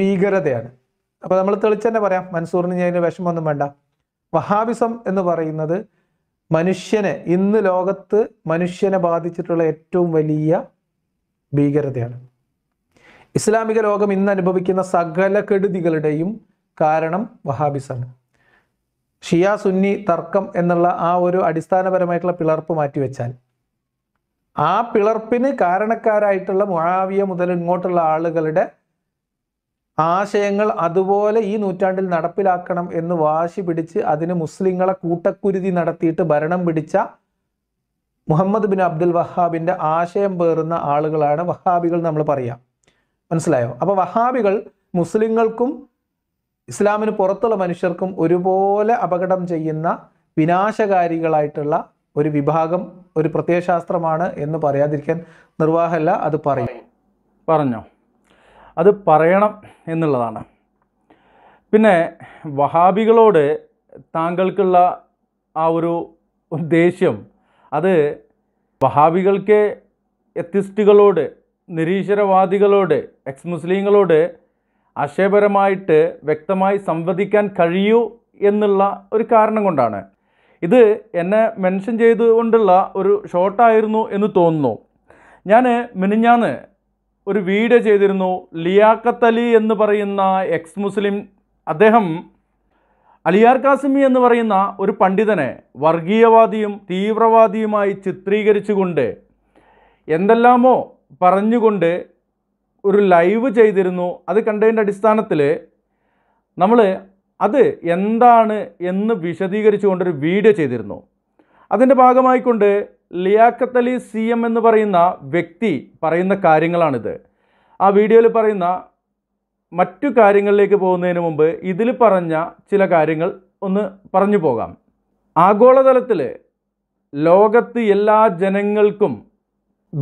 ഭീകരതയാണ് അപ്പോൾ നമ്മൾ തന്നെ പറയാം മൻസൂറിന് ഞാൻ വിഷമമൊന്നും വേണ്ട വഹാബിസം എന്ന് പറയുന്നത് മനുഷ്യനെ ഇന്ന് ലോകത്ത് മനുഷ്യനെ ബാധിച്ചിട്ടുള്ള ഏറ്റവും വലിയ ഭീകരതയാണ് ഇസ്ലാമിക ലോകം ഇന്ന് അനുഭവിക്കുന്ന സകല കെടുതികളുടെയും കാരണം വഹാബിസാണ് ഷിയ സുന്നി തർക്കം എന്നുള്ള ആ ഒരു അടിസ്ഥാനപരമായിട്ടുള്ള പിളർപ്പ് മാറ്റിവെച്ചാൽ ആ പിളർപ്പിന് കാരണക്കാരായിട്ടുള്ള മുഴാവിയ മുതൽ ഇങ്ങോട്ടുള്ള ആളുകളുടെ ആശയങ്ങൾ അതുപോലെ ഈ നൂറ്റാണ്ടിൽ നടപ്പിലാക്കണം എന്ന് വാശി പിടിച്ച് അതിന് മുസ്ലിങ്ങളെ കൂട്ടക്കുരുതി നടത്തിയിട്ട് ഭരണം പിടിച്ച മുഹമ്മദ് ബിൻ അബ്ദുൽ വഹാബിന്റെ ആശയം പേറുന്ന ആളുകളാണ് വഹാബികൾ നമ്മൾ പറയാം മനസ്സിലായോ അപ്പോൾ വഹാബികൾ മുസ്ലിങ്ങൾക്കും ഇസ്ലാമിന് പുറത്തുള്ള മനുഷ്യർക്കും ഒരുപോലെ അപകടം ചെയ്യുന്ന വിനാശകാരികളായിട്ടുള്ള ഒരു വിഭാഗം ഒരു പ്രത്യയശാസ്ത്രമാണ് എന്ന് പറയാതിരിക്കാൻ നിർവാഹമല്ല അത് പറയും പറഞ്ഞോ അത് പറയണം എന്നുള്ളതാണ് പിന്നെ വഹാബികളോട് താങ്കൾക്കുള്ള ആ ഒരു ദേഷ്യം അത് വഹാബികൾക്ക് എത്തിസ്റ്റുകളോട് നിരീശ്വരവാദികളോട് എക്സ് മുസ്ലിങ്ങളോട് ആശയപരമായിട്ട് വ്യക്തമായി സംവദിക്കാൻ കഴിയൂ എന്നുള്ള ഒരു കാരണം കൊണ്ടാണ് ഇത് എന്നെ മെൻഷൻ ചെയ്തുകൊണ്ടുള്ള ഒരു ഷോട്ടായിരുന്നു എന്ന് തോന്നുന്നു ഞാൻ മിനിഞ്ഞാന്ന് ഒരു വീഡിയോ ചെയ്തിരുന്നു ലിയാഖത്ത് അലി എന്ന് പറയുന്ന എക്സ് മുസ്ലിം അദ്ദേഹം അലിയാർ കാസിമി എന്ന് പറയുന്ന ഒരു പണ്ഡിതനെ വർഗീയവാദിയും തീവ്രവാദിയുമായി ചിത്രീകരിച്ചുകൊണ്ട് എന്തെല്ലാമോ പറഞ്ഞുകൊണ്ട് ഒരു ലൈവ് ചെയ്തിരുന്നു അത് കണ്ടതിൻ്റെ അടിസ്ഥാനത്തിൽ നമ്മൾ അത് എന്താണ് എന്ന് വിശദീകരിച്ചുകൊണ്ടൊരു വീഡിയോ ചെയ്തിരുന്നു അതിൻ്റെ ഭാഗമായിക്കൊണ്ട് ലിയാഖത്ത് അലി സി എം എന്ന് പറയുന്ന വ്യക്തി പറയുന്ന കാര്യങ്ങളാണിത് ആ വീഡിയോയിൽ പറയുന്ന മറ്റു കാര്യങ്ങളിലേക്ക് പോകുന്നതിന് മുമ്പ് ഇതിൽ പറഞ്ഞ ചില കാര്യങ്ങൾ ഒന്ന് പറഞ്ഞു പോകാം ആഗോളതലത്തിൽ ലോകത്ത് എല്ലാ ജനങ്ങൾക്കും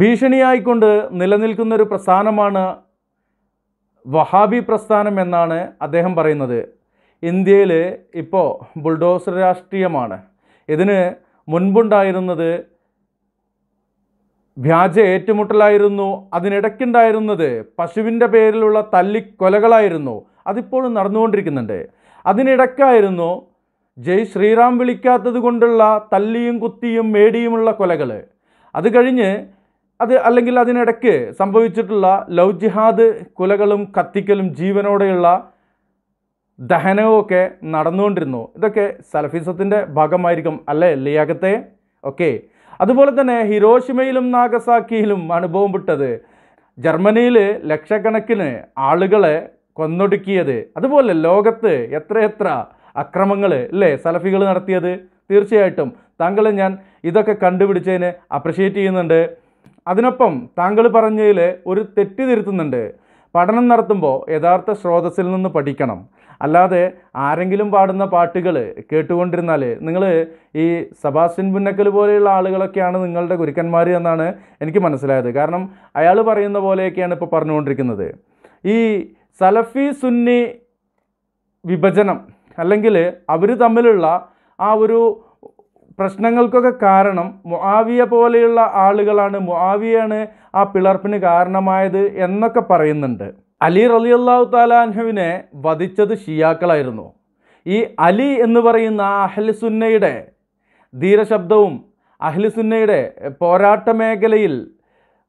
ഭീഷണിയായിക്കൊണ്ട് നിലനിൽക്കുന്ന ഒരു പ്രസ്ഥാനമാണ് വഹാബി പ്രസ്ഥാനം എന്നാണ് അദ്ദേഹം പറയുന്നത് ഇന്ത്യയിൽ ഇപ്പോൾ ബുൾഡോസർ രാഷ്ട്രീയമാണ് ഇതിന് മുൻപുണ്ടായിരുന്നത് വ്യാജ ഏറ്റുമുട്ടലായിരുന്നു അതിനിടയ്ക്കുണ്ടായിരുന്നത് പശുവിൻ്റെ പേരിലുള്ള തല്ലിക്കൊലകളായിരുന്നു അതിപ്പോഴും നടന്നുകൊണ്ടിരിക്കുന്നുണ്ട് അതിനിടയ്ക്കായിരുന്നു ജയ് ശ്രീറാം വിളിക്കാത്തത് കൊണ്ടുള്ള തല്ലിയും കുത്തിയും മേടിയുമുള്ള കൊലകൾ അത് കഴിഞ്ഞ് അത് അല്ലെങ്കിൽ അതിനിടയ്ക്ക് സംഭവിച്ചിട്ടുള്ള ലവ് ജിഹാദ് കൊലകളും കത്തിക്കലും ജീവനോടെയുള്ള ദഹനവും ഒക്കെ നടന്നുകൊണ്ടിരുന്നു ഇതൊക്കെ സലഫിസത്തിൻ്റെ ഭാഗമായിരിക്കും അല്ലേ ലിയാകത്തെ ഓക്കെ അതുപോലെ തന്നെ ഹിരോഷിമയിലും നാഗസാക്കിയിലും അനുഭവം വിട്ടത് ജർമ്മനിയിൽ ലക്ഷക്കണക്കിന് ആളുകളെ കൊന്നൊടുക്കിയത് അതുപോലെ ലോകത്ത് എത്രയെത്ര അക്രമങ്ങൾ അല്ലേ സലഫികൾ നടത്തിയത് തീർച്ചയായിട്ടും താങ്കളെ ഞാൻ ഇതൊക്കെ കണ്ടുപിടിച്ചതിന് അപ്രിഷ്യേറ്റ് ചെയ്യുന്നുണ്ട് അതിനൊപ്പം താങ്കൾ പറഞ്ഞതിൽ ഒരു തെറ്റ് തിരുത്തുന്നുണ്ട് പഠനം നടത്തുമ്പോൾ യഥാർത്ഥ സ്രോതസ്സിൽ നിന്ന് പഠിക്കണം അല്ലാതെ ആരെങ്കിലും പാടുന്ന പാട്ടുകൾ കേട്ടുകൊണ്ടിരുന്നാൽ നിങ്ങൾ ഈ സബാസ്റ്റിൻ പുന്നക്കൽ പോലെയുള്ള ആളുകളൊക്കെയാണ് നിങ്ങളുടെ ഗുരുക്കന്മാർ എന്നാണ് എനിക്ക് മനസ്സിലായത് കാരണം അയാൾ പറയുന്ന പോലെയൊക്കെയാണ് ഇപ്പോൾ പറഞ്ഞുകൊണ്ടിരിക്കുന്നത് ഈ സലഫി സുന്നി വിഭജനം അല്ലെങ്കിൽ അവർ തമ്മിലുള്ള ആ ഒരു പ്രശ്നങ്ങൾക്കൊക്കെ കാരണം മുആവിയ പോലെയുള്ള ആളുകളാണ് മുആവിയാണ് ആ പിളർപ്പിന് കാരണമായത് എന്നൊക്കെ പറയുന്നുണ്ട് അലി റലി അള്ളാഹു താലാൻഹുവിനെ വധിച്ചത് ഷിയാക്കളായിരുന്നു ഈ അലി എന്ന് പറയുന്ന അഹ്ലിസുന്നയുടെ ധീരശബ്ദവും അഹ്ലിസുന്നയുടെ പോരാട്ട മേഖലയിൽ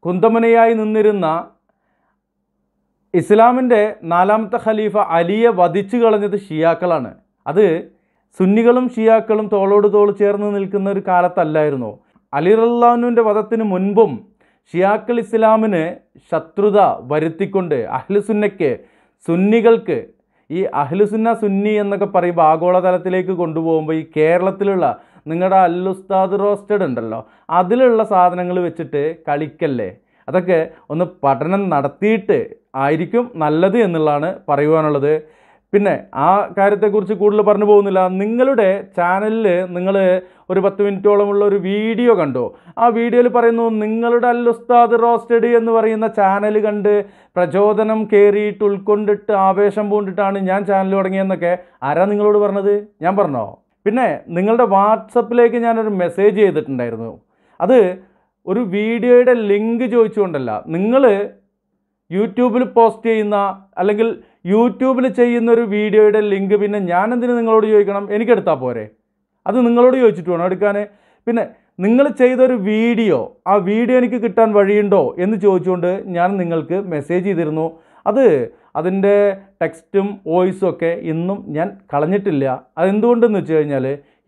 കുന്തമനയായി നിന്നിരുന്ന ഇസ്ലാമിൻ്റെ നാലാമത്തെ ഖലീഫ അലിയെ വധിച്ചു കളഞ്ഞത് ഷിയാക്കളാണ് അത് സുന്നികളും ഷിയാക്കളും തോളോട് തോൾ ചേർന്ന് നിൽക്കുന്ന ഒരു കാലത്തല്ലായിരുന്നു അലി റല്ലാനുവിൻ്റെ വധത്തിന് മുൻപും ഷിയാക്കൾ ഇസ്ലാമിന് ശത്രുത വരുത്തിക്കൊണ്ട് അഹ്ലുസുന്നയ്ക്ക് സുന്നികൾക്ക് ഈ അഹ്ലുസുന്ന സുന്നി എന്നൊക്കെ പറയുമ്പോൾ ആഗോളതലത്തിലേക്ക് കൊണ്ടുപോകുമ്പോൾ ഈ കേരളത്തിലുള്ള നിങ്ങളുടെ അല്ലുസ്താദ് റോസ്റ്റഡ് ഉണ്ടല്ലോ അതിലുള്ള സാധനങ്ങൾ വെച്ചിട്ട് കളിക്കല്ലേ അതൊക്കെ ഒന്ന് പഠനം നടത്തിയിട്ട് ആയിരിക്കും നല്ലത് എന്നുള്ളതാണ് പറയുവാനുള്ളത് പിന്നെ ആ കാര്യത്തെക്കുറിച്ച് കൂടുതൽ പറഞ്ഞു പോകുന്നില്ല നിങ്ങളുടെ ചാനലിൽ നിങ്ങൾ ഒരു പത്ത് മിനിറ്റോളമുള്ള ഒരു വീഡിയോ കണ്ടു ആ വീഡിയോയിൽ പറയുന്നു നിങ്ങളുടെ അൽ ഉസ്താദ് റോസ്റ്റഡ് എന്ന് പറയുന്ന ചാനൽ കണ്ട് പ്രചോദനം കയറിയിട്ട് ഉൾക്കൊണ്ടിട്ട് ആവേശം പൂണ്ടിട്ടാണ് ഞാൻ ചാനൽ തുടങ്ങിയെന്നൊക്കെ ആരാ നിങ്ങളോട് പറഞ്ഞത് ഞാൻ പറഞ്ഞോ പിന്നെ നിങ്ങളുടെ വാട്സപ്പിലേക്ക് ഞാനൊരു മെസ്സേജ് ചെയ്തിട്ടുണ്ടായിരുന്നു അത് ഒരു വീഡിയോയുടെ ലിങ്ക് ചോദിച്ചുകൊണ്ടല്ല നിങ്ങൾ യൂട്യൂബിൽ പോസ്റ്റ് ചെയ്യുന്ന അല്ലെങ്കിൽ യൂട്യൂബിൽ ചെയ്യുന്നൊരു വീഡിയോയുടെ ലിങ്ക് പിന്നെ ഞാനെന്തിന് നിങ്ങളോട് ചോദിക്കണം എനിക്കെടുത്താൽ പോരെ അത് നിങ്ങളോട് ചോദിച്ചിട്ട് വേണം എടുക്കാൻ പിന്നെ നിങ്ങൾ ചെയ്തൊരു വീഡിയോ ആ വീഡിയോ എനിക്ക് കിട്ടാൻ വഴിയുണ്ടോ എന്ന് ചോദിച്ചുകൊണ്ട് ഞാൻ നിങ്ങൾക്ക് മെസ്സേജ് ചെയ്തിരുന്നു അത് അതിൻ്റെ ടെക്സ്റ്റും വോയിസും ഒക്കെ ഇന്നും ഞാൻ കളഞ്ഞിട്ടില്ല അതെന്തുകൊണ്ടെന്ന് വെച്ച് കഴിഞ്ഞാൽ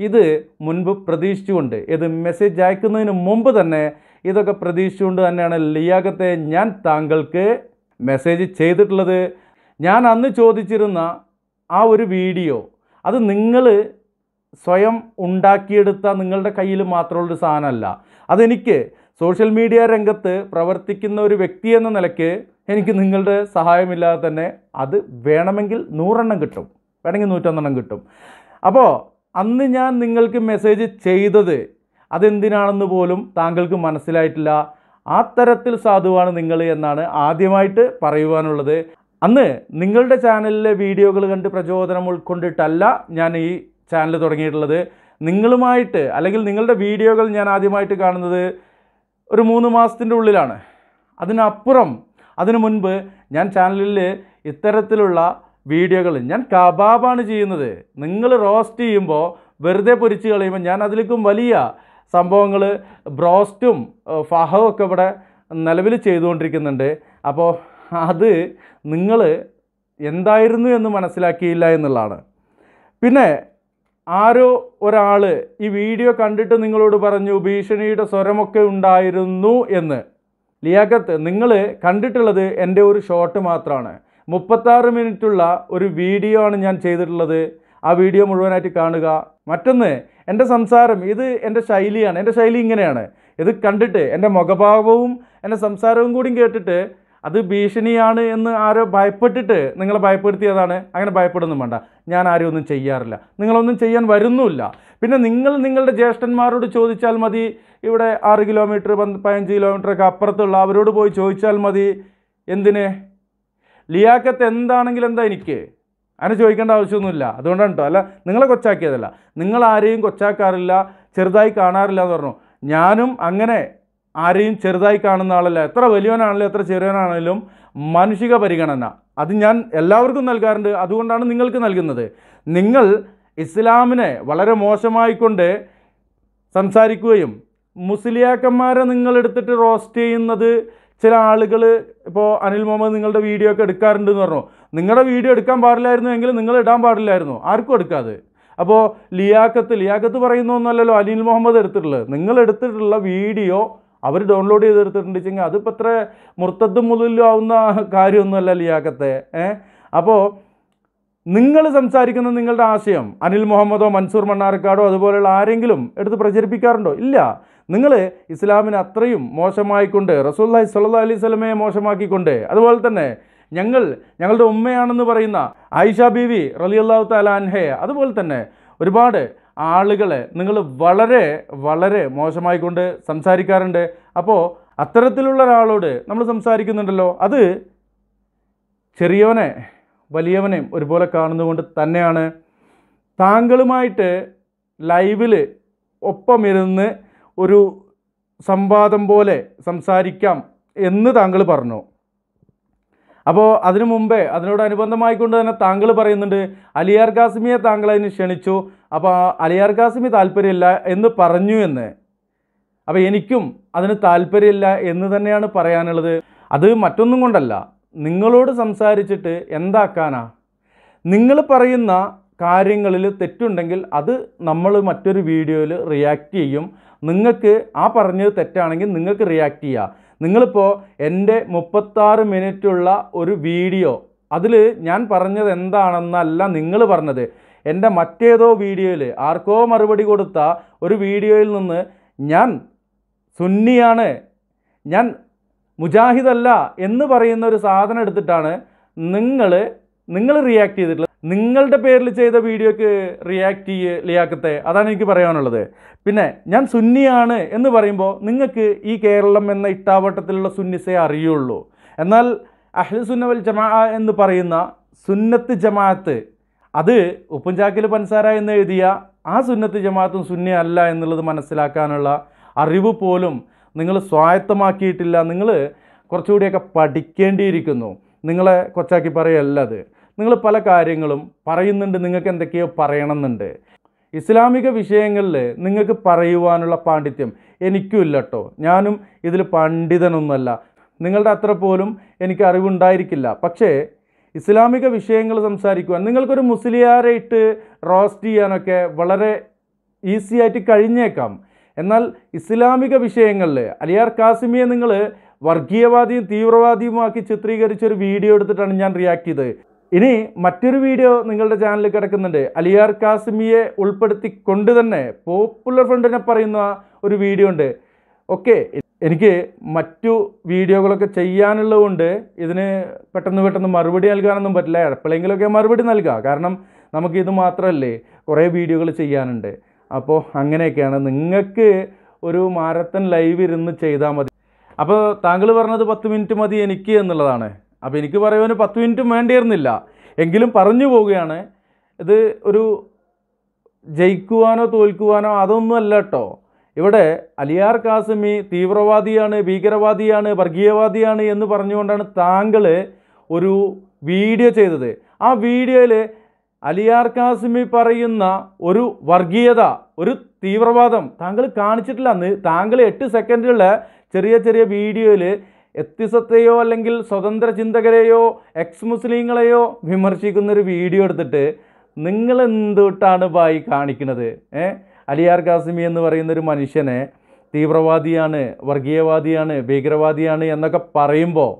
ഇത് മുൻപ് പ്രതീക്ഷിച്ചുകൊണ്ട് ഇത് മെസ്സേജ് അയക്കുന്നതിന് മുമ്പ് തന്നെ ഇതൊക്കെ പ്രതീക്ഷിച്ചുകൊണ്ട് തന്നെയാണ് ലിയാകത്തെ ഞാൻ താങ്കൾക്ക് മെസ്സേജ് ചെയ്തിട്ടുള്ളത് ഞാൻ അന്ന് ചോദിച്ചിരുന്ന ആ ഒരു വീഡിയോ അത് നിങ്ങൾ സ്വയം ഉണ്ടാക്കിയെടുത്ത നിങ്ങളുടെ കയ്യിൽ മാത്രമുള്ളൊരു സാധനമല്ല അതെനിക്ക് സോഷ്യൽ മീഡിയ രംഗത്ത് പ്രവർത്തിക്കുന്ന ഒരു വ്യക്തി എന്ന നിലയ്ക്ക് എനിക്ക് നിങ്ങളുടെ സഹായമില്ലാതെ തന്നെ അത് വേണമെങ്കിൽ നൂറെണ്ണം കിട്ടും വേണമെങ്കിൽ നൂറ്റൊന്നെണ്ണം കിട്ടും അപ്പോൾ അന്ന് ഞാൻ നിങ്ങൾക്ക് മെസ്സേജ് ചെയ്തത് അതെന്തിനാണെന്ന് പോലും താങ്കൾക്ക് മനസ്സിലായിട്ടില്ല ആ തരത്തിൽ സാധുവാണ് നിങ്ങൾ എന്നാണ് ആദ്യമായിട്ട് പറയുവാനുള്ളത് അന്ന് നിങ്ങളുടെ ചാനലിലെ വീഡിയോകൾ കണ്ട് പ്രചോദനം ഉൾക്കൊണ്ടിട്ടല്ല ഞാൻ ഈ ചാനൽ തുടങ്ങിയിട്ടുള്ളത് നിങ്ങളുമായിട്ട് അല്ലെങ്കിൽ നിങ്ങളുടെ വീഡിയോകൾ ഞാൻ ആദ്യമായിട്ട് കാണുന്നത് ഒരു മൂന്ന് മാസത്തിൻ്റെ ഉള്ളിലാണ് അതിനപ്പുറം അതിനു മുൻപ് ഞാൻ ചാനലിൽ ഇത്തരത്തിലുള്ള വീഡിയോകൾ ഞാൻ കബാബാണ് ചെയ്യുന്നത് നിങ്ങൾ റോസ്റ്റ് ചെയ്യുമ്പോൾ വെറുതെ പൊരിച്ച് കളയുമ്പോൾ ഞാൻ അതിലേക്കും വലിയ സംഭവങ്ങൾ ബ്രോസ്റ്റും ഫഹവും ഒക്കെ ഇവിടെ നിലവിൽ ചെയ്തുകൊണ്ടിരിക്കുന്നുണ്ട് അപ്പോൾ അത് നിങ്ങൾ എന്തായിരുന്നു എന്ന് മനസ്സിലാക്കിയില്ല എന്നുള്ളതാണ് പിന്നെ ആരോ ഒരാൾ ഈ വീഡിയോ കണ്ടിട്ട് നിങ്ങളോട് പറഞ്ഞു ഭീഷണിയുടെ സ്വരമൊക്കെ ഉണ്ടായിരുന്നു എന്ന് ലിയാഖത്ത് നിങ്ങൾ കണ്ടിട്ടുള്ളത് എൻ്റെ ഒരു ഷോട്ട് മാത്രമാണ് മുപ്പത്താറ് മിനിറ്റുള്ള ഒരു വീഡിയോ ആണ് ഞാൻ ചെയ്തിട്ടുള്ളത് ആ വീഡിയോ മുഴുവനായിട്ട് കാണുക മറ്റൊന്ന് എൻ്റെ സംസാരം ഇത് എൻ്റെ ശൈലിയാണ് എൻ്റെ ശൈലി ഇങ്ങനെയാണ് ഇത് കണ്ടിട്ട് എൻ്റെ മുഖഭാവവും എൻ്റെ സംസാരവും കൂടി കേട്ടിട്ട് അത് ഭീഷണിയാണ് എന്ന് ആരോ ഭയപ്പെട്ടിട്ട് നിങ്ങളെ ഭയപ്പെടുത്തിയതാണ് അങ്ങനെ ഭയപ്പെടുന്നു വേണ്ട ഞാൻ ആരും ഒന്നും ചെയ്യാറില്ല നിങ്ങളൊന്നും ചെയ്യാൻ വരുന്നുമില്ല പിന്നെ നിങ്ങൾ നിങ്ങളുടെ ജ്യേഷ്ഠന്മാരോട് ചോദിച്ചാൽ മതി ഇവിടെ ആറ് കിലോമീറ്റർ പതിനഞ്ച് കിലോമീറ്ററൊക്കെ അപ്പുറത്തുള്ള അവരോട് പോയി ചോദിച്ചാൽ മതി എന്തിന് ലിയാക്കത്ത് എന്താണെങ്കിലും എന്താ എനിക്ക് അങ്ങനെ ചോദിക്കേണ്ട ആവശ്യമൊന്നുമില്ല അതുകൊണ്ടാണ് കേട്ടോ അല്ല നിങ്ങളെ കൊച്ചാക്കിയതല്ല നിങ്ങൾ ആരെയും കൊച്ചാക്കാറില്ല ചെറുതായി കാണാറില്ല എന്ന് പറഞ്ഞു ഞാനും അങ്ങനെ ആരെയും ചെറുതായി കാണുന്ന ആളല്ല എത്ര വലിയവനാണെങ്കിലും എത്ര ചെറിയവനാണെങ്കിലും മാനുഷിക പരിഗണന അത് ഞാൻ എല്ലാവർക്കും നൽകാറുണ്ട് അതുകൊണ്ടാണ് നിങ്ങൾക്ക് നൽകുന്നത് നിങ്ങൾ ഇസ്ലാമിനെ വളരെ മോശമായിക്കൊണ്ട് സംസാരിക്കുകയും മുസ്ലിയാക്കന്മാരെ നിങ്ങൾ എടുത്തിട്ട് റോസ്റ്റ് ചെയ്യുന്നത് ചില ആളുകൾ ഇപ്പോൾ അനിൽ മുഹമ്മദ് നിങ്ങളുടെ വീഡിയോ ഒക്കെ എടുക്കാറുണ്ട് എന്ന് പറഞ്ഞു നിങ്ങളുടെ വീഡിയോ എടുക്കാൻ പാടില്ലായിരുന്നു എങ്കിൽ നിങ്ങൾ ഇടാൻ പാടില്ലായിരുന്നു ആർക്കും എടുക്കാതെ അപ്പോൾ ലിയാക്കത്ത് ലിയാക്കത്ത് പറയുന്ന ഒന്നല്ലല്ലോ അനിൽ മുഹമ്മദ് എടുത്തിട്ടുള്ളത് നിങ്ങൾ എടുത്തിട്ടുള്ള വീഡിയോ അവർ ഡൗൺലോഡ് വെച്ചെങ്കിൽ അതിപ്പോൾ അത്ര മുർത്തത്തും മുതലിലും ആവുന്ന കാര്യമൊന്നുമല്ല ലിയാക്കത്തെ ഏ അപ്പോൾ നിങ്ങൾ സംസാരിക്കുന്ന നിങ്ങളുടെ ആശയം അനിൽ മുഹമ്മദോ മൻസൂർ മണ്ണാർക്കാടോ അതുപോലെയുള്ള ആരെങ്കിലും എടുത്ത് പ്രചരിപ്പിക്കാറുണ്ടോ ഇല്ല നിങ്ങൾ ഇസ്ലാമിനെ അത്രയും മോശമായിക്കൊണ്ട് റസൂല്ലാഹി സല്ല അലൈഹി സ്വലമയെ മോശമാക്കിക്കൊണ്ട് അതുപോലെ തന്നെ ഞങ്ങൾ ഞങ്ങളുടെ ഉമ്മയാണെന്ന് പറയുന്ന ആയിഷ ബീവി അള്ളാഹു താലാൻഹയെ അതുപോലെ തന്നെ ഒരുപാട് ആളുകളെ നിങ്ങൾ വളരെ വളരെ മോശമായിക്കൊണ്ട് സംസാരിക്കാറുണ്ട് അപ്പോൾ അത്തരത്തിലുള്ള ഒരാളോട് നമ്മൾ സംസാരിക്കുന്നുണ്ടല്ലോ അത് ചെറിയവനെ വലിയവനെയും ഒരുപോലെ കാണുന്നതുകൊണ്ട് തന്നെയാണ് താങ്കളുമായിട്ട് ലൈവിൽ ഒപ്പമിരുന്ന് ഒരു സംവാദം പോലെ സംസാരിക്കാം എന്ന് താങ്കൾ പറഞ്ഞു അപ്പോൾ അതിനു മുമ്പേ അതിനോടനുബന്ധമായിക്കൊണ്ട് തന്നെ താങ്കൾ പറയുന്നുണ്ട് അലിയാർ കാസിമിയെ താങ്കൾ അതിന് ക്ഷണിച്ചു അപ്പോൾ അലിയാർ കാസിമി താല്പര്യമില്ല എന്ന് പറഞ്ഞു എന്ന് അപ്പോൾ എനിക്കും അതിന് താല്പര്യമില്ല എന്ന് തന്നെയാണ് പറയാനുള്ളത് അത് മറ്റൊന്നും കൊണ്ടല്ല നിങ്ങളോട് സംസാരിച്ചിട്ട് എന്താക്കാനാ നിങ്ങൾ പറയുന്ന കാര്യങ്ങളിൽ തെറ്റുണ്ടെങ്കിൽ അത് നമ്മൾ മറ്റൊരു വീഡിയോയിൽ റിയാക്റ്റ് ചെയ്യും നിങ്ങൾക്ക് ആ പറഞ്ഞത് തെറ്റാണെങ്കിൽ നിങ്ങൾക്ക് റിയാക്റ്റ് ചെയ്യുക നിങ്ങളിപ്പോൾ എൻ്റെ മുപ്പത്താറ് മിനിറ്റുള്ള ഒരു വീഡിയോ അതിൽ ഞാൻ പറഞ്ഞത് എന്താണെന്നല്ല നിങ്ങൾ പറഞ്ഞത് എൻ്റെ മറ്റേതോ വീഡിയോയിൽ ആർക്കോ മറുപടി കൊടുത്ത ഒരു വീഡിയോയിൽ നിന്ന് ഞാൻ സുന്നിയാണ് ഞാൻ മുജാഹിദല്ല എന്ന് പറയുന്ന ഒരു സാധനം എടുത്തിട്ടാണ് നിങ്ങൾ നിങ്ങൾ റിയാക്ട് ചെയ്തിട്ടുള്ളത് നിങ്ങളുടെ പേരിൽ ചെയ്ത വീഡിയോക്ക് റിയാക്ട് ചെയ്യ് ലിയാക്കത്തെ അതാണ് എനിക്ക് പറയാനുള്ളത് പിന്നെ ഞാൻ സുന്നിയാണ് എന്ന് പറയുമ്പോൾ നിങ്ങൾക്ക് ഈ കേരളം എന്ന ഇട്ടാവട്ടത്തിലുള്ള സുന്നിസെ അറിയുള്ളൂ എന്നാൽ അഹ്ലു സുന്നവൽ ജമാ എന്ന് പറയുന്ന സുന്നത്ത് ജമാഅത്ത് അത് ഉപ്പുംചാക്കിൽ പൻസാര എന്ന് എഴുതിയ ആ സുന്നത്ത് ജമാഅത്തും സുന്നി അല്ല എന്നുള്ളത് മനസ്സിലാക്കാനുള്ള അറിവ് പോലും നിങ്ങൾ സ്വായത്തമാക്കിയിട്ടില്ല നിങ്ങൾ കുറച്ചുകൂടിയൊക്കെ പഠിക്കേണ്ടിയിരിക്കുന്നു നിങ്ങളെ കൊച്ചാക്കി പറയല്ല അത് നിങ്ങൾ പല കാര്യങ്ങളും പറയുന്നുണ്ട് നിങ്ങൾക്ക് എന്തൊക്കെയോ പറയണമെന്നുണ്ട് ഇസ്ലാമിക വിഷയങ്ങളിൽ നിങ്ങൾക്ക് പറയുവാനുള്ള പാണ്ഡിത്യം എനിക്കും ഇല്ല കേട്ടോ ഞാനും ഇതിൽ പണ്ഡിതനൊന്നുമല്ല നിങ്ങളുടെ അത്ര പോലും എനിക്ക് അറിവുണ്ടായിരിക്കില്ല പക്ഷേ ഇസ്ലാമിക വിഷയങ്ങൾ സംസാരിക്കുവാൻ നിങ്ങൾക്കൊരു മുസ്ലിയാരെ ഇട്ട് റോസ്റ്റ് ചെയ്യാനൊക്കെ വളരെ ഈസി ആയിട്ട് കഴിഞ്ഞേക്കാം എന്നാൽ ഇസ്ലാമിക വിഷയങ്ങളിൽ അലിയാർ കാസിമിയെ നിങ്ങൾ വർഗീയവാദിയും തീവ്രവാദിയുമാക്കി ചിത്രീകരിച്ച ഒരു വീഡിയോ എടുത്തിട്ടാണ് ഞാൻ റിയാക്ട് ചെയ്തത് ഇനി മറ്റൊരു വീഡിയോ നിങ്ങളുടെ ചാനലിൽ കിടക്കുന്നുണ്ട് അലിയാർ കാസിമിയെ കൊണ്ട് തന്നെ പോപ്പുലർ ഫ്രണ്ടിനെ പറയുന്ന ഒരു വീഡിയോ ഉണ്ട് ഓക്കെ എനിക്ക് മറ്റു വീഡിയോകളൊക്കെ ചെയ്യാനുള്ളതുകൊണ്ട് ഇതിന് പെട്ടെന്ന് പെട്ടെന്ന് മറുപടി നൽകാനൊന്നും പറ്റില്ല എപ്പോഴെങ്കിലുമൊക്കെ മറുപടി നൽകുക കാരണം നമുക്ക് ഇത് മാത്രമല്ലേ കുറേ വീഡിയോകൾ ചെയ്യാനുണ്ട് അപ്പോൾ അങ്ങനെയൊക്കെയാണ് നിങ്ങൾക്ക് ഒരു മാരത്തൺ ലൈവ് ഇരുന്ന് ചെയ്താൽ മതി അപ്പോൾ താങ്കൾ പറഞ്ഞത് പത്ത് മിനിറ്റ് മതി എനിക്ക് എന്നുള്ളതാണ് അപ്പോൾ എനിക്ക് പറയുവാൻ പത്ത് മിനിറ്റും വേണ്ടിയിരുന്നില്ല എങ്കിലും പറഞ്ഞു പോവുകയാണ് ഇത് ഒരു ജയിക്കുവാനോ തോൽക്കുവാനോ അതൊന്നും അല്ല കേട്ടോ ഇവിടെ അലിയാർ കാസിമി തീവ്രവാദിയാണ് ഭീകരവാദിയാണ് വർഗീയവാദിയാണ് എന്ന് പറഞ്ഞുകൊണ്ടാണ് താങ്കൾ ഒരു വീഡിയോ ചെയ്തത് ആ വീഡിയോയിൽ അലിയാർ കാസിമി പറയുന്ന ഒരു വർഗീയത ഒരു തീവ്രവാദം താങ്കൾ കാണിച്ചിട്ടില്ല താങ്കൾ എട്ട് സെക്കൻഡിലുള്ള ചെറിയ ചെറിയ വീഡിയോയിൽ എത്തിസത്തെയോ അല്ലെങ്കിൽ സ്വതന്ത്ര ചിന്തകരെയോ എക്സ് മുസ്ലിങ്ങളെയോ വിമർശിക്കുന്നൊരു വീഡിയോ എടുത്തിട്ട് നിങ്ങൾ ബായി കാണിക്കുന്നത് ഏഹ് അലിയാർ കാസിമി എന്ന് ഒരു മനുഷ്യനെ തീവ്രവാദിയാണ് വർഗീയവാദിയാണ് ഭീകരവാദിയാണ് എന്നൊക്കെ പറയുമ്പോൾ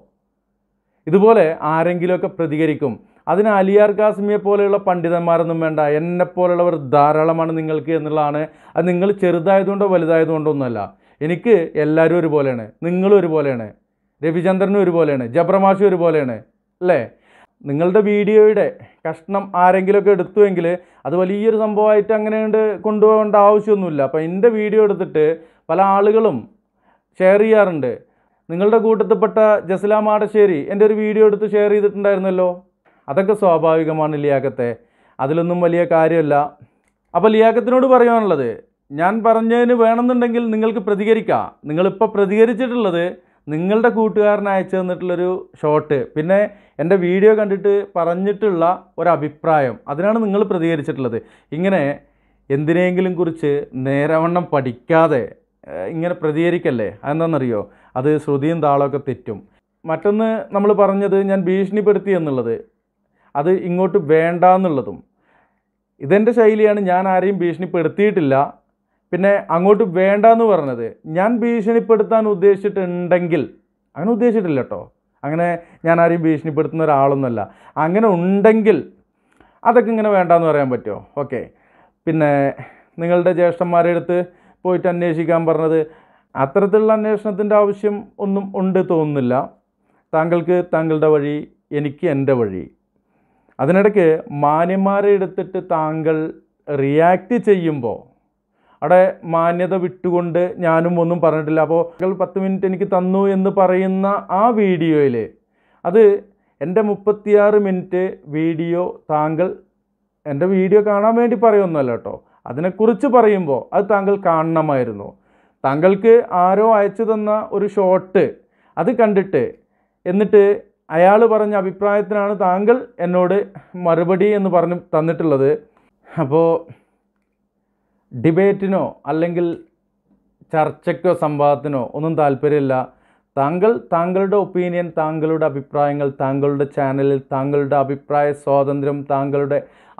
ഇതുപോലെ ആരെങ്കിലുമൊക്കെ പ്രതികരിക്കും അതിന് അലിയാർ കാസിമിയെ പോലെയുള്ള പണ്ഡിതന്മാരൊന്നും വേണ്ട എന്നെപ്പോലുള്ളവർ ധാരാളമാണ് നിങ്ങൾക്ക് എന്നുള്ളതാണ് അത് നിങ്ങൾ ചെറുതായതുകൊണ്ടോ വലുതായതുകൊണ്ടോ ഒന്നുമല്ല എനിക്ക് എല്ലാവരും ഒരുപോലെയാണ് നിങ്ങളും ഒരുപോലെയാണ് രവിചന്ദ്രനും ഒരുപോലെയാണ് ജബ്രമാഷും ഒരുപോലെയാണ് അല്ലേ നിങ്ങളുടെ വീഡിയോയുടെ കഷ്ണം ആരെങ്കിലുമൊക്കെ എടുത്തുവെങ്കിൽ അത് വലിയൊരു സംഭവമായിട്ട് അങ്ങനെ കൊണ്ട് കൊണ്ടുപോകേണ്ട ആവശ്യമൊന്നുമില്ല അപ്പോൾ എൻ്റെ വീഡിയോ എടുത്തിട്ട് പല ആളുകളും ഷെയർ ചെയ്യാറുണ്ട് നിങ്ങളുടെ കൂട്ടത്തിൽപ്പെട്ട ജസ്ല മാടശ്ശേരി എൻ്റെ ഒരു വീഡിയോ എടുത്ത് ഷെയർ ചെയ്തിട്ടുണ്ടായിരുന്നല്ലോ അതൊക്കെ സ്വാഭാവികമാണ് ലിയാക്കത്തെ അതിലൊന്നും വലിയ കാര്യമല്ല അപ്പോൾ ലിയാക്കത്തിനോട് പറയാനുള്ളത് ഞാൻ പറഞ്ഞതിന് വേണമെന്നുണ്ടെങ്കിൽ നിങ്ങൾക്ക് പ്രതികരിക്കാം നിങ്ങളിപ്പോൾ പ്രതികരിച്ചിട്ടുള്ളത് നിങ്ങളുടെ കൂട്ടുകാരൻ അയച്ചു തന്നിട്ടുള്ളൊരു ഷോട്ട് പിന്നെ എൻ്റെ വീഡിയോ കണ്ടിട്ട് പറഞ്ഞിട്ടുള്ള ഒരഭിപ്രായം അതിനാണ് നിങ്ങൾ പ്രതികരിച്ചിട്ടുള്ളത് ഇങ്ങനെ എന്തിനെങ്കിലും കുറിച്ച് നേരവണ്ണം പഠിക്കാതെ ഇങ്ങനെ പ്രതികരിക്കല്ലേ അതെന്താണെന്നറിയോ അത് ശ്രുതിയും താളമൊക്കെ തെറ്റും മറ്റൊന്ന് നമ്മൾ പറഞ്ഞത് ഞാൻ ഭീഷണിപ്പെടുത്തി എന്നുള്ളത് അത് ഇങ്ങോട്ട് വേണ്ട എന്നുള്ളതും ഇതെൻ്റെ ശൈലിയാണ് ഞാൻ ആരെയും ഭീഷണിപ്പെടുത്തിയിട്ടില്ല പിന്നെ അങ്ങോട്ട് വേണ്ട എന്ന് പറഞ്ഞത് ഞാൻ ഭീഷണിപ്പെടുത്താൻ ഉദ്ദേശിച്ചിട്ടുണ്ടെങ്കിൽ അങ്ങനെ ഉദ്ദേശിച്ചിട്ടില്ല കേട്ടോ അങ്ങനെ ഞാൻ ആരെയും ഭീഷണിപ്പെടുത്തുന്ന ഒരാളൊന്നുമല്ല അങ്ങനെ ഉണ്ടെങ്കിൽ അതൊക്കെ ഇങ്ങനെ വേണ്ടാന്ന് പറയാൻ പറ്റുമോ ഓക്കെ പിന്നെ നിങ്ങളുടെ ജ്യേഷ്ഠന്മാരെ അടുത്ത് പോയിട്ട് അന്വേഷിക്കാൻ പറഞ്ഞത് അത്തരത്തിലുള്ള അന്വേഷണത്തിൻ്റെ ആവശ്യം ഒന്നും ഉണ്ട് തോന്നുന്നില്ല താങ്കൾക്ക് താങ്കളുടെ വഴി എനിക്ക് എൻ്റെ വഴി അതിനിടയ്ക്ക് മാന്യന്മാരെ എടുത്തിട്ട് താങ്കൾ റിയാക്റ്റ് ചെയ്യുമ്പോൾ അവിടെ മാന്യത വിട്ടുകൊണ്ട് ഞാനും ഒന്നും പറഞ്ഞിട്ടില്ല അപ്പോൾ പത്ത് മിനിറ്റ് എനിക്ക് തന്നു എന്ന് പറയുന്ന ആ വീഡിയോയിൽ അത് എൻ്റെ മുപ്പത്തിയാറ് മിനിറ്റ് വീഡിയോ താങ്കൾ എൻ്റെ വീഡിയോ കാണാൻ വേണ്ടി പറയുമെന്നല്ല കേട്ടോ അതിനെക്കുറിച്ച് പറയുമ്പോൾ അത് താങ്കൾ കാണണമായിരുന്നു താങ്കൾക്ക് ആരോ അയച്ചു തന്ന ഒരു ഷോട്ട് അത് കണ്ടിട്ട് എന്നിട്ട് അയാൾ പറഞ്ഞ അഭിപ്രായത്തിനാണ് താങ്കൾ എന്നോട് മറുപടി എന്ന് പറഞ്ഞ് തന്നിട്ടുള്ളത് അപ്പോൾ ഡിബേറ്റിനോ അല്ലെങ്കിൽ ചർച്ചയ്ക്കോ സംവാദത്തിനോ ഒന്നും താല്പര്യമില്ല താങ്കൾ താങ്കളുടെ ഒപ്പീനിയൻ താങ്കളുടെ അഭിപ്രായങ്ങൾ താങ്കളുടെ ചാനലിൽ താങ്കളുടെ അഭിപ്രായ സ്വാതന്ത്ര്യം താങ്കളുടെ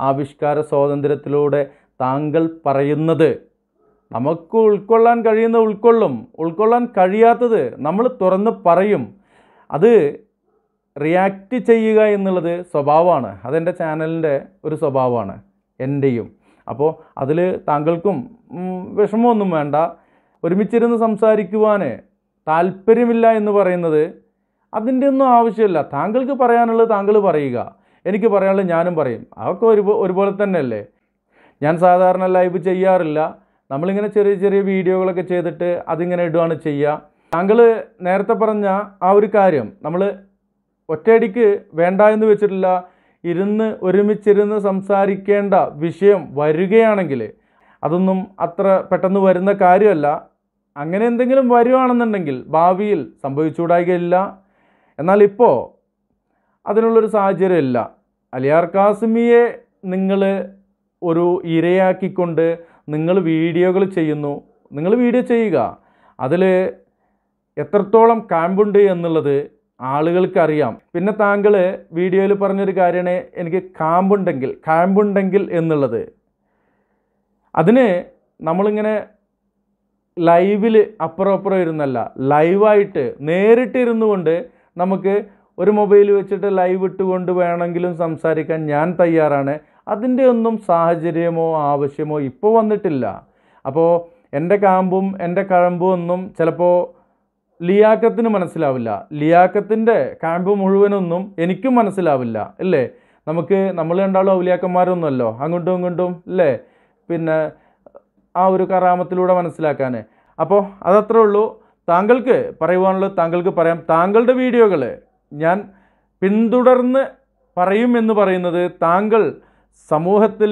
ആവിഷ്കാര സ്വാതന്ത്ര്യത്തിലൂടെ താങ്കൾ പറയുന്നത് നമുക്ക് ഉൾക്കൊള്ളാൻ കഴിയുന്ന ഉൾക്കൊള്ളും ഉൾക്കൊള്ളാൻ കഴിയാത്തത് നമ്മൾ തുറന്ന് പറയും അത് റിയാക്റ്റ് ചെയ്യുക എന്നുള്ളത് സ്വഭാവമാണ് അതെൻ്റെ ചാനലിൻ്റെ ഒരു സ്വഭാവമാണ് എൻ്റെയും അപ്പോൾ അതിൽ താങ്കൾക്കും വിഷമമൊന്നും വേണ്ട ഒരുമിച്ചിരുന്ന് സംസാരിക്കുവാൻ താല്പര്യമില്ല എന്ന് പറയുന്നത് അതിൻ്റെ ഒന്നും ആവശ്യമില്ല താങ്കൾക്ക് പറയാനുള്ളത് താങ്കൾ പറയുക എനിക്ക് പറയാനുള്ളത് ഞാനും പറയും അതൊക്കെ ഒരു ഒരുപോലെ തന്നെയല്ലേ ഞാൻ സാധാരണ ലൈവ് ചെയ്യാറില്ല നമ്മളിങ്ങനെ ചെറിയ ചെറിയ വീഡിയോകളൊക്കെ ചെയ്തിട്ട് അതിങ്ങനെ ഇടുകയാണ് ചെയ്യുക താങ്കൾ നേരത്തെ പറഞ്ഞ ആ ഒരു കാര്യം നമ്മൾ ഒറ്റയടിക്ക് വേണ്ട എന്ന് വെച്ചിട്ടില്ല ഇരുന്ന് ഒരുമിച്ചിരുന്ന് സംസാരിക്കേണ്ട വിഷയം വരികയാണെങ്കിൽ അതൊന്നും അത്ര പെട്ടെന്ന് വരുന്ന കാര്യമല്ല അങ്ങനെ എന്തെങ്കിലും വരുവാണെന്നുണ്ടെങ്കിൽ ഭാവിയിൽ സംഭവിച്ചുകൂടായികയില്ല എന്നാൽ ഇപ്പോൾ അതിനുള്ളൊരു സാഹചര്യമില്ല അലിയാർ കാസിമിയെ നിങ്ങൾ ഒരു ഇരയാക്കിക്കൊണ്ട് നിങ്ങൾ വീഡിയോകൾ ചെയ്യുന്നു നിങ്ങൾ വീഡിയോ ചെയ്യുക അതിൽ എത്രത്തോളം കാമ്പുണ്ട് എന്നുള്ളത് ആളുകൾക്കറിയാം പിന്നെ താങ്കൾ വീഡിയോയിൽ പറഞ്ഞൊരു കാര്യമാണ് എനിക്ക് കാമ്പുണ്ടെങ്കിൽ കാമ്പുണ്ടെങ്കിൽ എന്നുള്ളത് അതിന് നമ്മളിങ്ങനെ ലൈവിൽ അപ്പുറം അപ്പുറം ഇരുന്നല്ല ലൈവായിട്ട് നേരിട്ടിരുന്നു കൊണ്ട് നമുക്ക് ഒരു മൊബൈൽ വെച്ചിട്ട് ലൈവ് ഇട്ടുകൊണ്ട് വേണമെങ്കിലും സംസാരിക്കാൻ ഞാൻ തയ്യാറാണ് അതിൻ്റെ ഒന്നും സാഹചര്യമോ ആവശ്യമോ ഇപ്പോൾ വന്നിട്ടില്ല അപ്പോൾ എൻ്റെ കാമ്പും എൻ്റെ കഴമ്പും ഒന്നും ചിലപ്പോൾ ലിയാക്കത്തിന് മനസ്സിലാവില്ല ലിയാക്കത്തിൻ്റെ ക്യാമ്പ് മുഴുവനൊന്നും എനിക്കും മനസ്സിലാവില്ല അല്ലേ നമുക്ക് നമ്മൾ കണ്ടാലും ഔലിയാക്കന്മാരൊന്നുമല്ലോ അങ്ങോട്ടും ഇങ്ങോട്ടും അല്ലേ പിന്നെ ആ ഒരു കറാമത്തിലൂടെ മനസ്സിലാക്കാൻ അപ്പോൾ അതത്രേ ഉള്ളൂ താങ്കൾക്ക് പറയുവാനുള്ളത് താങ്കൾക്ക് പറയാം താങ്കളുടെ വീഡിയോകൾ ഞാൻ പിന്തുടർന്ന് പറയും എന്ന് പറയുന്നത് താങ്കൾ സമൂഹത്തിൽ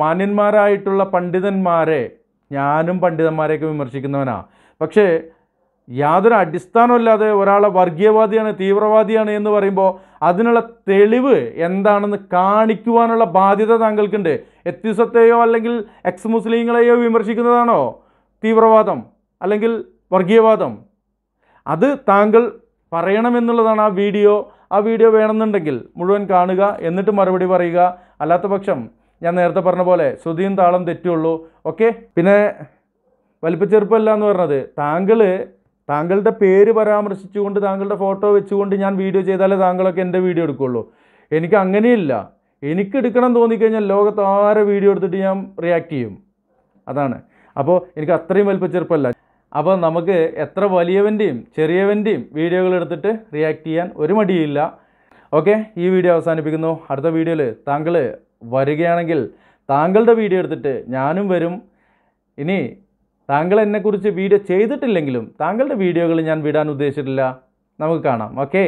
മാന്യന്മാരായിട്ടുള്ള പണ്ഡിതന്മാരെ ഞാനും പണ്ഡിതന്മാരെയൊക്കെ വിമർശിക്കുന്നവനാണ് പക്ഷേ യാതൊരു അടിസ്ഥാനമില്ലാതെ ഒരാളെ വർഗീയവാദിയാണ് തീവ്രവാദിയാണ് എന്ന് പറയുമ്പോൾ അതിനുള്ള തെളിവ് എന്താണെന്ന് കാണിക്കുവാനുള്ള ബാധ്യത താങ്കൾക്കുണ്ട് എത്യുസത്തെയോ അല്ലെങ്കിൽ എക്സ് മുസ്ലിങ്ങളെയോ വിമർശിക്കുന്നതാണോ തീവ്രവാദം അല്ലെങ്കിൽ വർഗീയവാദം അത് താങ്കൾ പറയണമെന്നുള്ളതാണ് ആ വീഡിയോ ആ വീഡിയോ വേണമെന്നുണ്ടെങ്കിൽ മുഴുവൻ കാണുക എന്നിട്ട് മറുപടി പറയുക അല്ലാത്ത പക്ഷം ഞാൻ നേരത്തെ പറഞ്ഞ പോലെ ശ്രുതിയും താളം തെറ്റുള്ളൂ ഓക്കെ പിന്നെ വലിപ്പച്ചെറുപ്പമല്ല എന്ന് പറഞ്ഞത് താങ്കൾ താങ്കളുടെ പേര് പരാമർശിച്ചുകൊണ്ട് താങ്കളുടെ ഫോട്ടോ വെച്ചുകൊണ്ട് ഞാൻ വീഡിയോ ചെയ്താലേ താങ്കളൊക്കെ എൻ്റെ വീഡിയോ എടുക്കുള്ളൂ എനിക്ക് അങ്ങനെയില്ല എനിക്ക് എടുക്കണം തോന്നിക്കഴിഞ്ഞാൽ ലോകത്ത് ആരെ വീഡിയോ എടുത്തിട്ട് ഞാൻ റിയാക്ട് ചെയ്യും അതാണ് അപ്പോൾ എനിക്ക് അത്രയും വലിപ്പച്ചെറുപ്പമല്ല അപ്പോൾ നമുക്ക് എത്ര വലിയവൻ്റെയും ചെറിയവൻ്റെയും വീഡിയോകൾ എടുത്തിട്ട് റിയാക്ട് ചെയ്യാൻ ഒരു മടിയില്ല ഓക്കെ ഈ വീഡിയോ അവസാനിപ്പിക്കുന്നു അടുത്ത വീഡിയോയിൽ താങ്കൾ വരികയാണെങ്കിൽ താങ്കളുടെ വീഡിയോ എടുത്തിട്ട് ഞാനും വരും ഇനി താങ്കൾ എന്നെക്കുറിച്ച് വീഡിയോ ചെയ്തിട്ടില്ലെങ്കിലും താങ്കളുടെ വീഡിയോകൾ ഞാൻ വിടാൻ ഉദ്ദേശിച്ചിട്ടില്ല നമുക്ക് കാണാം ഓക്കേ